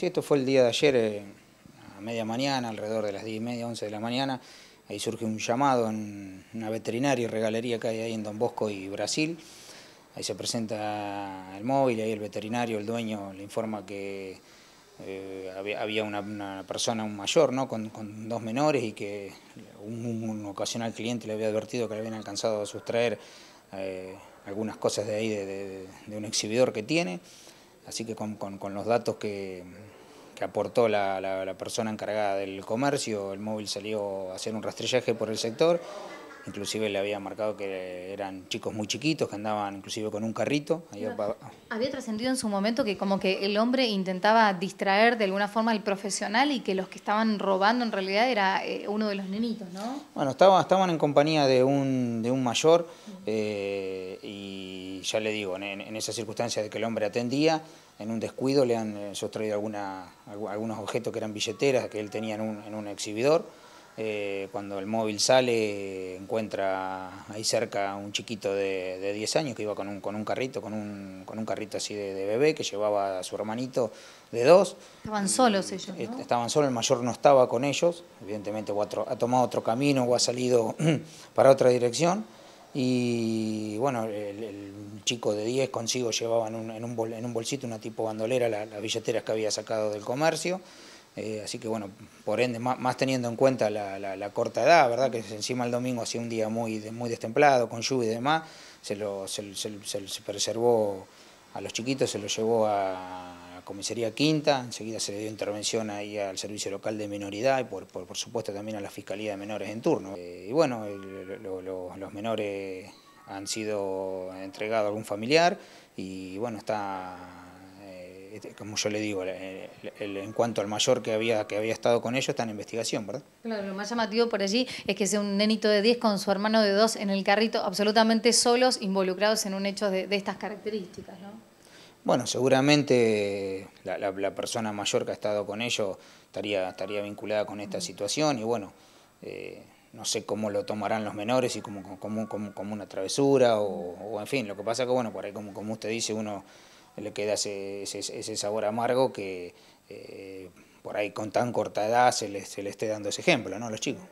Sí, esto fue el día de ayer, eh, a media mañana, alrededor de las 10 y media, 11 de la mañana. Ahí surge un llamado en una veterinaria y regalería que hay ahí en Don Bosco y Brasil. Ahí se presenta el móvil, ahí el veterinario, el dueño, le informa que eh, había una, persona, un mayor, ¿no? con, dos menores y que un, ocasional cliente le había advertido que le habían alcanzado a sustraer eh, algunas cosas de ahí, de, un exhibidor que tiene. Así que con los datos que, que aportó la, la, persona encargada del comercio, el móvil salió a hacer un rastrillaje por el sector, inclusive le había marcado que eran chicos muy chiquitos, que andaban inclusive con un carrito. Había, trascendido en su momento que como que el hombre intentaba distraer de alguna forma al profesional y que los que estaban robando en realidad era eh, uno de los nenitos, ¿no? Bueno, estaban, estaban en compañía de un, de un mayor eh, y y ya le digo, en, en esa circunstancia de que el hombre atendía, en un descuido le han eh, sustraído alguna, algunos objetos que eran billeteras que él tenía en un, exhibidor. Eh, cuando el móvil sale, encuentra ahí cerca un chiquito de, 10 años que iba con un, con un carrito, con un, con un carrito así de, bebé que llevaba a su hermanito de dos. Estaban solos ellos. ¿no? Estaban solos, el mayor no estaba con ellos, evidentemente ha tomado otro camino o ha salido para otra dirección y bueno, el, chico de 10 consigo llevaba en un, bolsito una tipo bandolera las billeteras que había sacado del comercio. Eh, así que bueno, por ende, más, teniendo en cuenta la, corta edad, ¿verdad? Que encima el domingo hacía un día muy, muy destemplado, con lluvia y demás, se, lo, se, preservó a los chiquitos, se lo llevó a, a comisaría quinta, enseguida se le dio intervención ahí al servicio local de minoridad y por, supuesto también a la fiscalía de menores en turno. Eh, y bueno, el, los menores han sido entregados a algún familiar y bueno, está eh, este, como yo le digo, en cuanto al mayor que había, que había estado con ellos, está en investigación, ¿verdad? lo más llamativo por allí es que sea un nenito de 10 con su hermano de 2 en el carrito, absolutamente solos, involucrados en un hecho de, estas características, ¿no? Bueno, seguramente la, persona mayor que ha estado con ellos estaría, estaría vinculada con esta situación y bueno... Eh, no sé cómo lo tomarán los menores y como, como, como, como una travesura o, en fin, lo que pasa que bueno, por ahí como, como usted dice, uno le queda ese, ese, ese sabor amargo que eh, por ahí con tan corta edad se le, se le esté dando ese ejemplo, ¿no? Los chicos.